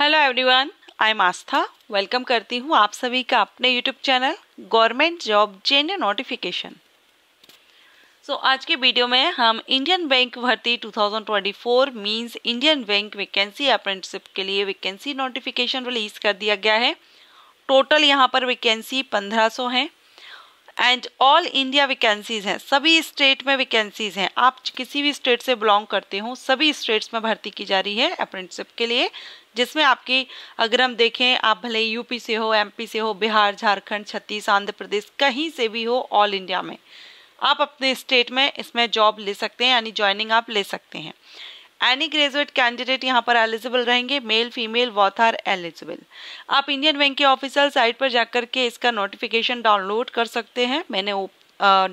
hello everyone I am Astha welcome करती हूँ आप सभी का अपने YouTube channel government job genuine notification so आज के वीडियो में हम इंडियन बैंक भर्ती 2024 means Indian bank vacancy apprenticeship के लिए वैकेंसी नोटिफिकेशन रिलीज कर दिया गया है टोटल यहाँ पर वैकेंसी 1500 हैं एंड ऑल इंडिया वैकेंसीज हैं सभी स्टेट में वैकेंसीज हैं आप किसी भी स्टेट से बिलोंग करते हो सभी स्टेट्स में भर्ती की जा रही है अप्रेंटिसिप के लिए जिसमें आपकी अगर हम देखें आप भले यूपी से हो एमपी से हो बिहार झारखंड छत्तीस आंध्र प्रदेश कहीं से भी हो ऑल इंडिया में आप अपने स्टेट में इसमें जॉब ले सकते हैं यानी ज्वाइनिंग आप ले सकते हैं एनी ग्रेजुएट कैंडिडेट यहाँ पर एलिजिबल रहेंगे male female both are eligible आप इंडियन बैंक के ऑफिशियल साइट पर जाकर के इसका नोटिफिकेशन डाउनलोड कर सकते हैं मैंने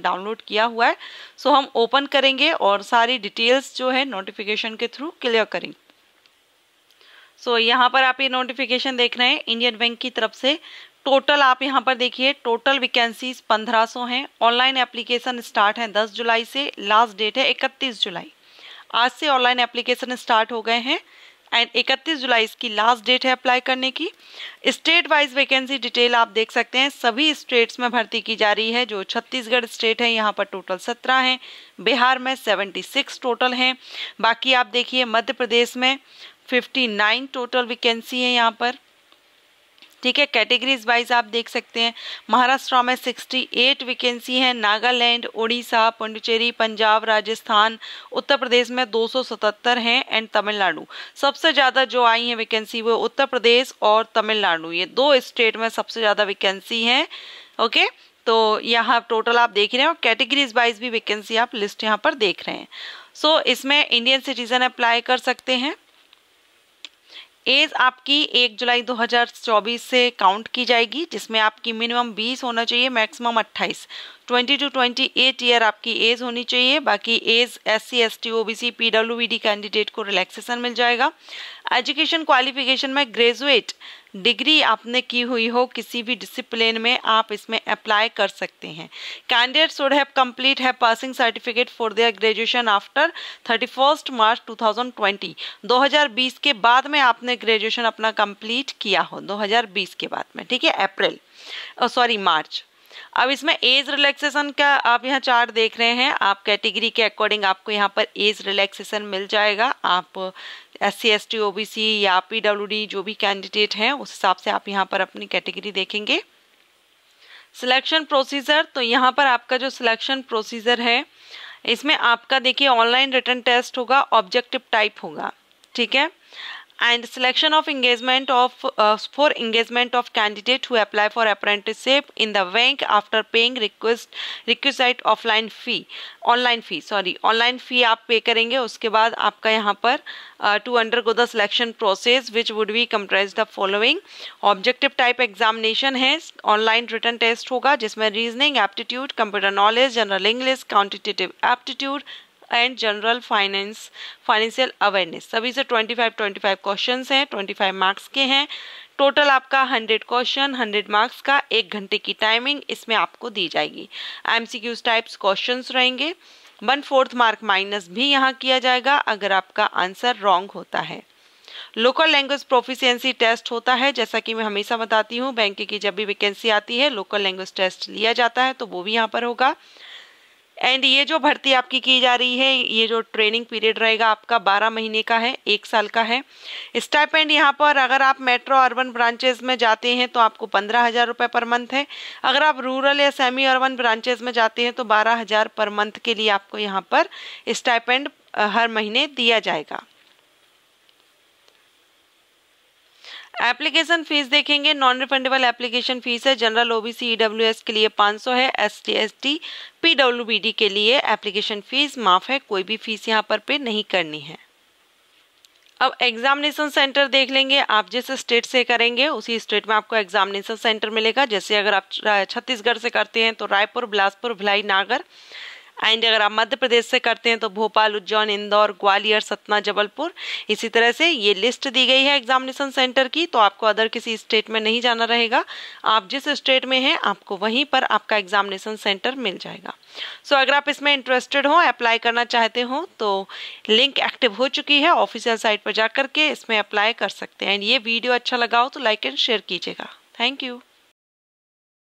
डाउनलोड uh, किया हुआ है सो so, हम ओपन करेंगे और सारी डिटेल्स जो है नोटिफिकेशन के थ्रू क्लियर करेंगे सो so, यहाँ पर आप ये नोटिफिकेशन देख रहे हैं इंडियन बैंक की तरफ से टोटल आप यहाँ पर देखिए टोटल वैकेंसीज 1500 हैं ऑनलाइन एप्लीकेशन स्टार्ट है 10 जुलाई से लास्ट डेट है 31 जुलाई आज से ऑनलाइन एप्लीकेशन स्टार्ट हो गए हैं एंड 31 जुलाई इसकी लास्ट डेट है अप्लाई करने की स्टेट वाइज वैकेंसी डिटेल आप देख सकते हैं सभी स्टेट्स में भर्ती की जा रही है जो छत्तीसगढ़ स्टेट है यहाँ पर टोटल 17 हैं बिहार में 76 टोटल हैं बाकी आप देखिए मध्य प्रदेश में 59 टोटल वैकेंसी है यहाँ पर ठीक है कैटेगरीज वाइज आप देख सकते हैं महाराष्ट्र में 68 वैकेंसी हैं नागालैंड उड़ीसा पुडुचेरी पंजाब राजस्थान उत्तर प्रदेश में 277 हैं एंड तमिलनाडु सबसे ज़्यादा जो आई हैं वैकेंसी वो उत्तर प्रदेश और तमिलनाडु ये दो स्टेट में सबसे ज़्यादा वैकेंसी हैं ओके तो यहाँ टोटल आप देख रहे हैं और कैटेगरीज वाइज भी वैकेंसी आप लिस्ट यहाँ पर देख रहे हैं सो so, इसमें इंडियन सिटीज़न अप्लाई कर सकते हैं एज आपकी एक जुलाई 2024 से काउंट की जाएगी जिसमें आपकी मिनिमम 20 होना चाहिए maximum 28 twenty two twenty eight year आपकी एज होनी चाहिए बाकी age S C S T O B C P W B D candidate को रिलैक्सेशन मिल जाएगा एजुकेशन क्वालिफिकेशन में ग्रेजुएट डिग्री आपने की हुई हो किसी भी डिसिप्लिन में आप इसमें अप्लाई कर सकते हैं कैंडिडेट शुड हैव कंप्लीट है passing certificate for their graduation after thirty first March two thousand twenty दो हजार बीस के बाद में आपने ग्रेजुएशन अपना कंप्लीट किया हो दो हजार बीस के बाद में ठीक है अप्रैल सॉरी मार्च अब इसमें एज रिलैक्सेशन का आप यहाँ चार्ट देख रहे हैं आप कैटेगरी के अकॉर्डिंग आपको यहाँ पर एज रिलैक्सेशन मिल जाएगा आप S C S T O B C या पी डब्ल्यू डी जो भी कैंडिडेट हैं उस हिसाब से आप यहाँ पर अपनी कैटेगरी देखेंगे सिलेक्शन प्रोसीजर तो यहाँ पर आपका जो सिलेक्शन प्रोसीजर है इसमें आपका देखिए ऑनलाइन रिटर्न टेस्ट होगा ऑब्जेक्टिव टाइप होगा ठीक है and selection of engagement of uh, for engagement of candidate who apply for apprenticeship in the bank after paying request requisite offline fee online fee sorry online fee आप pay करेंगे उसके बाद आपका यहाँ पर to undergo the selection process which would be comprise the following objective type examination है online written test होगा जिसमें reasoning aptitude computer knowledge general English quantitative aptitude and general finance financial awareness सभी से 25 25 questions हैं 25 marks के हैं total आपका 100 question 100 marks का एक घंटे की टाइमिंग इसमें आपको दी जाएगी एम टाइप्स क्वेश्चन रहेंगे वन फोर्थ मार्क माइनस भी यहाँ किया जाएगा अगर आपका आंसर रॉन्ग होता है लोकल लैंग्वेज प्रोफिशियंसी टेस्ट होता है जैसा कि मैं हमेशा बताती हूँ बैंक की जब भी वैकेंसी आती है लोकल लैंग्वेज टेस्ट लिया जाता है तो वो भी यहाँ पर होगा एंड ये जो भर्ती आपकी की जा रही है ये जो ट्रेनिंग पीरियड रहेगा आपका बारह महीने का है एक साल का है स्टाइपेंड यहाँ पर अगर आप मेट्रो अर्बन ब्रांचेज में जाते हैं तो आपको पंद्रह हज़ार रुपये पर मंथ है अगर आप रूरल या सेमी अर्बन ब्रांचेज में जाते हैं तो बारह हज़ार पर मंथ के लिए आपको यहाँ पर स्टाइपेंड हर महीने दिया जाएगा एप्लीकेशन फीस देखेंगे नॉन रिफंडेबल एप्लीकेशन फीस है जनरल ओबीसी ईडब्ल्यूएस के लिए 500 है एस टी पीडब्ल्यूबीडी के लिए एप्लीकेशन फीस माफ है कोई भी फीस यहाँ पर पे नहीं करनी है अब एग्जामिनेशन सेंटर देख लेंगे आप जिस स्टेट से करेंगे उसी स्टेट में आपको एग्जामिनेशन सेंटर मिलेगा जैसे अगर आप छत्तीसगढ़ से करते हैं तो रायपुर बिलासपुर भिलाई नागर एंड अगर आप मध्य प्रदेश से करते हैं तो भोपाल उज्जैन इंदौर ग्वालियर सतना जबलपुर इसी तरह से ये लिस्ट दी गई है एग्जामिनेशन सेंटर की तो आपको अदर किसी स्टेट में नहीं जाना रहेगा आप जिस स्टेट में हैं आपको वहीं पर आपका एग्जामिनेशन सेंटर मिल जाएगा सो so, अगर आप इसमें इंटरेस्टेड हो अप्लाई करना चाहते हो तो लिंक एक्टिव हो चुकी है ऑफिशियल साइट पर जा के इसमें अप्लाई कर सकते हैं एंड ये वीडियो अच्छा लगा हो तो लाइक एंड शेयर कीजिएगा थैंक यू